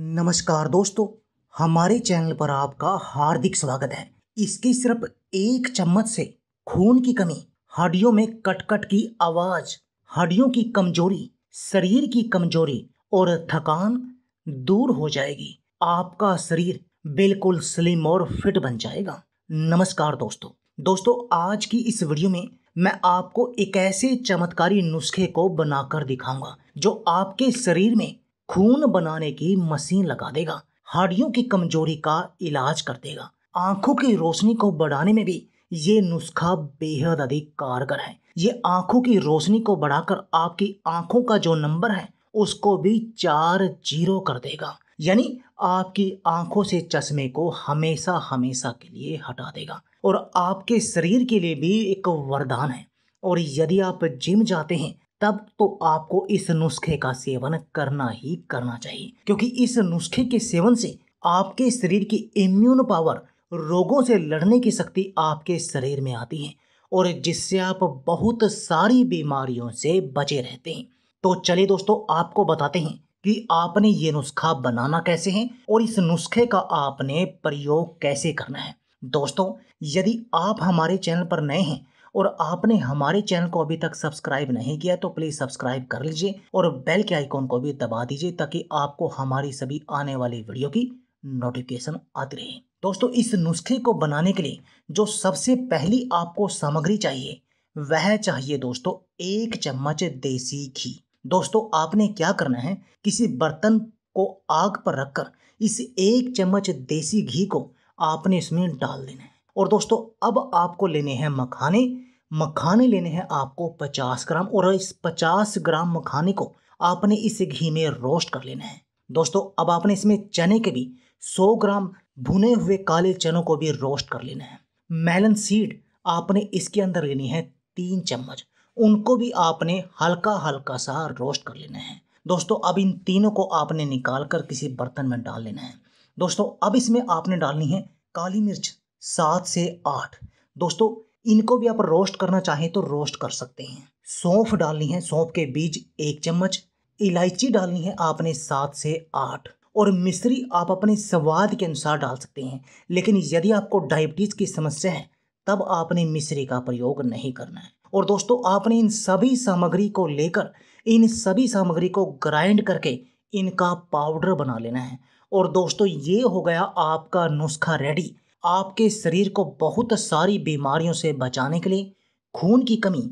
नमस्कार दोस्तों हमारे चैनल पर आपका हार्दिक स्वागत है इसकी सिर्फ एक चम्मच से खून की कमी हड्डियों में कटकट की आवाज हड्डियों की कमजोरी शरीर की कमजोरी और थकान दूर हो जाएगी आपका शरीर बिल्कुल स्लिम और फिट बन जाएगा नमस्कार दोस्तों दोस्तों आज की इस वीडियो में मैं आपको एक ऐसे चमत्कारी नुस्खे को बनाकर दिखाऊंगा जो आपके शरीर में खून बनाने की मशीन लगा देगा हड्डियों की कमजोरी का इलाज कर देगा आंखों की रोशनी को बढ़ाने में भी ये नुस्खा बेहद अधिक कारगर है ये आंखों की रोशनी को बढ़ाकर आपकी आंखों का जो नंबर है उसको भी चार जीरो कर देगा यानी आपकी आंखों से चश्मे को हमेशा हमेशा के लिए हटा देगा और आपके शरीर के लिए भी एक वरदान है और यदि आप जिम जाते हैं तब तो आपको इस नुस्खे का सेवन करना ही करना चाहिए क्योंकि इस नुस्खे के सेवन से आपके शरीर की इम्यून पावर रोगों से लड़ने की शक्ति आपके शरीर में आती है और जिससे आप बहुत सारी बीमारियों से बचे रहते हैं तो चलिए दोस्तों आपको बताते हैं कि आपने ये नुस्खा बनाना कैसे है और इस नुस्खे का आपने प्रयोग कैसे करना है दोस्तों यदि आप हमारे चैनल पर नए हैं और आपने हमारे चैनल को अभी तक सब्सक्राइब नहीं किया तो प्लीज़ सब्सक्राइब कर लीजिए और बेल के आइकॉन को भी दबा दीजिए ताकि आपको हमारी सभी आने वाली वीडियो की नोटिफिकेशन आती रहे दोस्तों इस नुस्खे को बनाने के लिए जो सबसे पहली आपको सामग्री चाहिए वह चाहिए दोस्तों एक चम्मच देसी घी दोस्तों आपने क्या करना है किसी बर्तन को आग पर रखकर इस एक चम्मच देसी घी को आपने इसमें डाल देना है और दोस्तों अब आपको लेने हैं मखाने मखाने लेने हैं आपको पचास ग्राम और इस पचास ग्राम मखाने को आपने इस घी में रोस्ट कर लेना है दोस्तों अब आपने इसमें चने के भी 100 ग्राम भुने हुए काले चनों को भी रोस्ट कर लेना है मेलन सीड आपने इसके अंदर लेनी है तीन चम्मच उनको भी आपने हल्का हल्का सा रोस्ट कर लेना है दोस्तों अब इन तीनों को आपने निकाल कर किसी बर्तन में डाल लेना है दोस्तों अब इसमें आपने डालनी है काली मिर्च सात से आठ दोस्तों इनको भी आप रोस्ट करना चाहें तो रोस्ट कर सकते हैं सौंफ डालनी है सौंफ के बीज एक चम्मच इलायची डालनी है आपने सात से आठ और मिश्री आप अपने स्वाद के अनुसार डाल सकते हैं लेकिन यदि आपको डायबिटीज़ की समस्या है तब आपने मिश्री का प्रयोग नहीं करना है और दोस्तों आपने इन सभी सामग्री को लेकर इन सभी सामग्री को ग्राइंड करके इनका पाउडर बना लेना है और दोस्तों ये हो गया आपका नुस्खा रेडी आपके शरीर को बहुत सारी बीमारियों से बचाने के लिए खून की कमी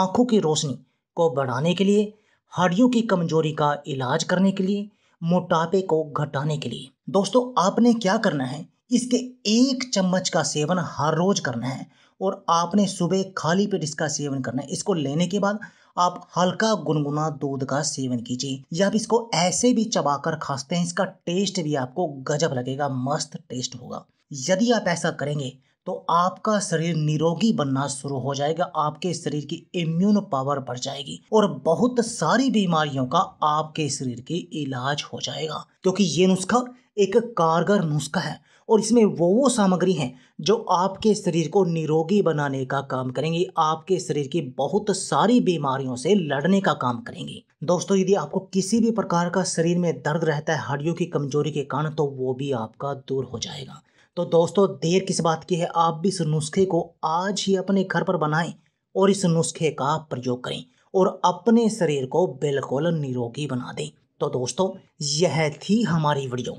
आँखों की रोशनी को बढ़ाने के लिए हड्डियों की कमजोरी का इलाज करने के लिए मोटापे को घटाने के लिए दोस्तों आपने क्या करना है इसके एक चम्मच का सेवन हर रोज करना है और आपने सुबह खाली पेट इसका सेवन करना है इसको लेने के बाद आप हल्का गुनगुना दूध का सेवन कीजिए या आप इसको ऐसे भी चबाकर खाते हैं इसका टेस्ट भी आपको गजब लगेगा मस्त टेस्ट होगा यदि आप ऐसा करेंगे तो आपका शरीर निरोगी बनना शुरू हो जाएगा आपके शरीर की इम्यून पावर बढ़ जाएगी और बहुत सारी बीमारियों का आपके शरीर के इलाज हो जाएगा क्योंकि ये नुस्खा एक कारगर नुस्खा है और इसमें वो वो सामग्री हैं जो आपके शरीर को निरोगी बनाने का काम करेंगी आपके शरीर की बहुत सारी बीमारियों से लड़ने का काम करेंगी दोस्तों यदि आपको किसी भी प्रकार का शरीर में दर्द रहता है हड्डियों की कमजोरी के कारण तो वो भी आपका दूर हो जाएगा तो दोस्तों देर किस बात की है आप भी इस नुस्खे को आज ही अपने घर पर बनाएं और इस नुस्खे का प्रयोग करें और अपने शरीर को बिल्कुल निरोगी बना दें तो दोस्तों यह थी हमारी वीडियो